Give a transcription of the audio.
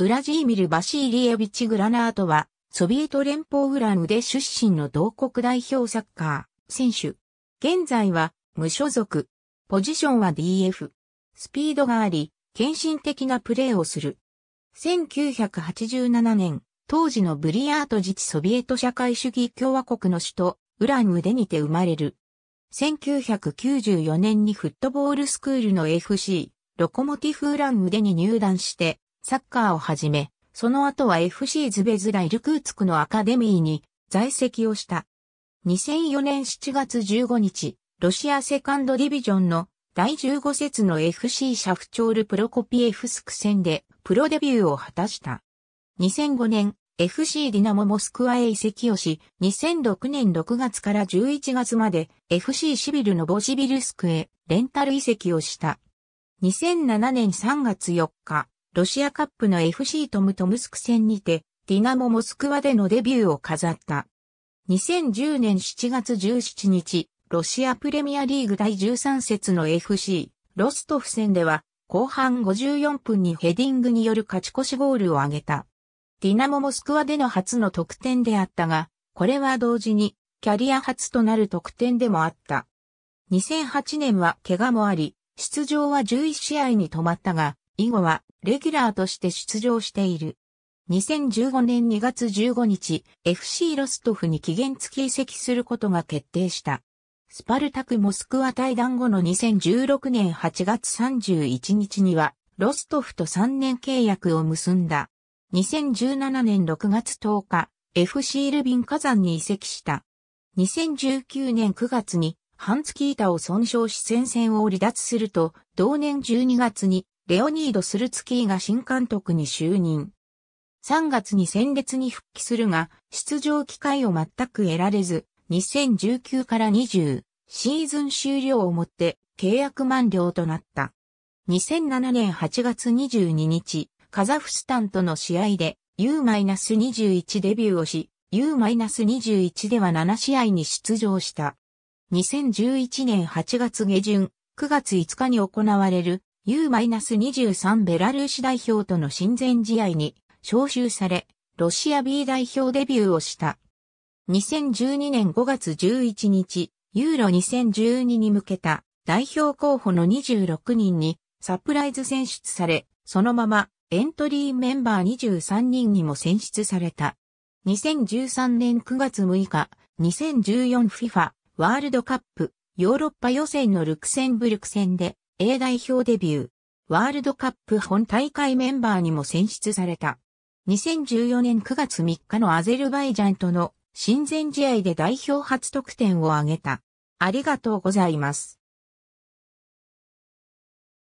ウラジーミル・バシーリエビチ・グラナートは、ソビエト連邦ウランで出身の同国代表サッカー、選手。現在は、無所属。ポジションは DF。スピードがあり、献身的なプレーをする。1987年、当時のブリヤート自治ソビエト社会主義共和国の首都、ウランウにて生まれる。1994年にフットボールスクールの FC、ロコモティフウランウデに入団して、サッカーをはじめ、その後は FC ズベズライルクーツクのアカデミーに在籍をした。2004年7月15日、ロシアセカンドディビジョンの第15節の FC シャフチョール・プロコピエフスク戦でプロデビューを果たした。2005年、FC ディナモモスクワへ移籍をし、2006年6月から11月まで FC シビルのボジビルスクへレンタル移籍をした。2007年3月4日、ロシアカップの FC トムトムスク戦にて、ディナモモスクワでのデビューを飾った。2010年7月17日、ロシアプレミアリーグ第13節の FC、ロストフ戦では、後半54分にヘディングによる勝ち越しゴールを挙げた。ディナモモスクワでの初の得点であったが、これは同時にキャリア初となる得点でもあった。2008年は怪我もあり、出場は11試合に止まったが、以後はレギュラーとして出場している。2015年2月15日、FC ロストフに期限付き移籍することが決定した。スパルタクモスクワ対談後の2016年8月31日には、ロストフと3年契約を結んだ。2017年6月10日、FC ルビン火山に移籍した。2019年9月に、半月板を損傷し戦線を離脱すると、同年12月にレオニード・スルツキーが新監督に就任。3月に戦列に復帰するが、出場機会を全く得られず、2019から20シーズン終了をもって契約満了となった。2007年8月22日、カザフスタンとの試合で U-21 デビューをし、U-21 では7試合に出場した。2011年8月下旬、9月5日に行われる U-23 ベラルーシ代表との親善試合に招集され、ロシア B 代表デビューをした。2012年5月11日、ユーロ2012に向けた代表候補の26人にサプライズ選出され、そのままエントリーメンバー23人にも選出された。2013年9月6日、2014FIFA ワールドカップヨーロッパ予選のルクセンブルク戦で A 代表デビュー、ワールドカップ本大会メンバーにも選出された。2014年9月3日のアゼルバイジャンとの親善試合で代表初得点を挙げた。ありがとうございます。